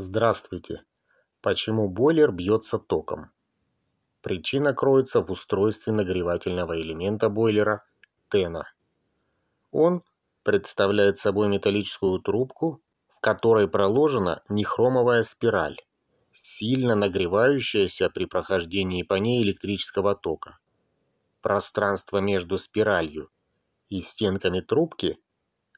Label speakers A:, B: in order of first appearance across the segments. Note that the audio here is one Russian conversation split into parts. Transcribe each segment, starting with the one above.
A: Здравствуйте. Почему бойлер бьется током? Причина кроется в устройстве нагревательного элемента бойлера – тена. Он представляет собой металлическую трубку, в которой проложена нехромовая спираль, сильно нагревающаяся при прохождении по ней электрического тока. Пространство между спиралью и стенками трубки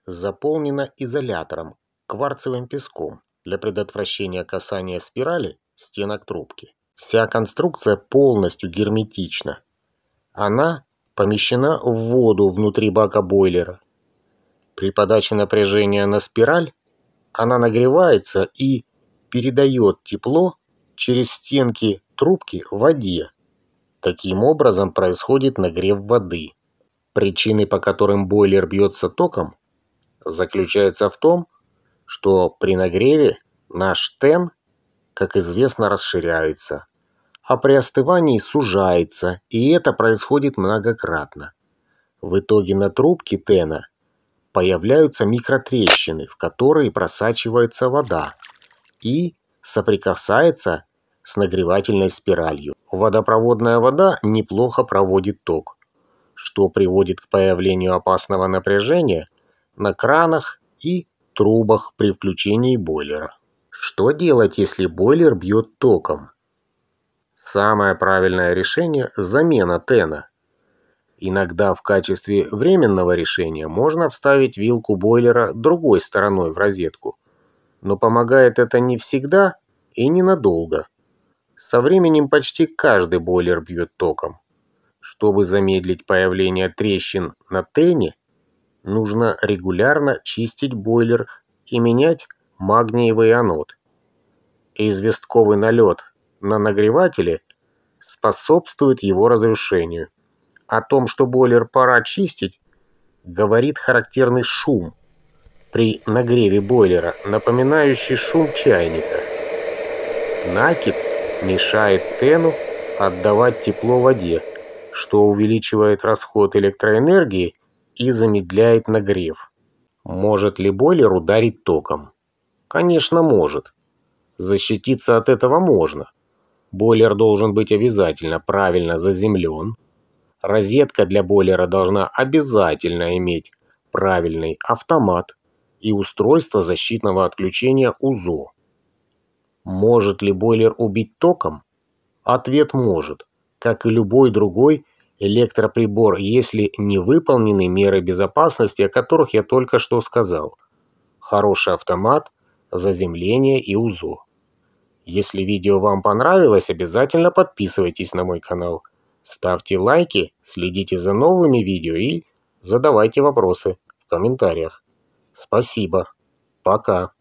A: заполнено изолятором, кварцевым песком – для предотвращения касания спирали стенок трубки. Вся конструкция полностью герметична. Она помещена в воду внутри бака бойлера. При подаче напряжения на спираль она нагревается и передает тепло через стенки трубки в воде. Таким образом происходит нагрев воды. Причины, по которым бойлер бьется током, заключается в том, что что при нагреве наш тен, как известно, расширяется, а при остывании сужается, и это происходит многократно. В итоге на трубке тена появляются микротрещины, в которые просачивается вода и соприкасается с нагревательной спиралью. Водопроводная вода неплохо проводит ток, что приводит к появлению опасного напряжения на кранах и трубах при включении бойлера. Что делать, если бойлер бьет током? Самое правильное решение – замена тена. Иногда в качестве временного решения можно вставить вилку бойлера другой стороной в розетку. Но помогает это не всегда и ненадолго. Со временем почти каждый бойлер бьет током. Чтобы замедлить появление трещин на тене, нужно регулярно чистить бойлер и менять магниевый анод. Известковый налет на нагревателе способствует его разрушению. О том, что бойлер пора чистить, говорит характерный шум при нагреве бойлера, напоминающий шум чайника. Накид мешает тену отдавать тепло воде, что увеличивает расход электроэнергии и замедляет нагрев. Может ли бойлер ударить током? Конечно, может. Защититься от этого можно. Бойлер должен быть обязательно правильно заземлен. Розетка для бойлера должна обязательно иметь правильный автомат и устройство защитного отключения УЗО. Может ли бойлер убить током? Ответ может, как и любой другой электроприбор, если не выполнены меры безопасности, о которых я только что сказал. Хороший автомат, заземление и УЗО. Если видео вам понравилось, обязательно подписывайтесь на мой канал. Ставьте лайки, следите за новыми видео и задавайте вопросы в комментариях. Спасибо. Пока.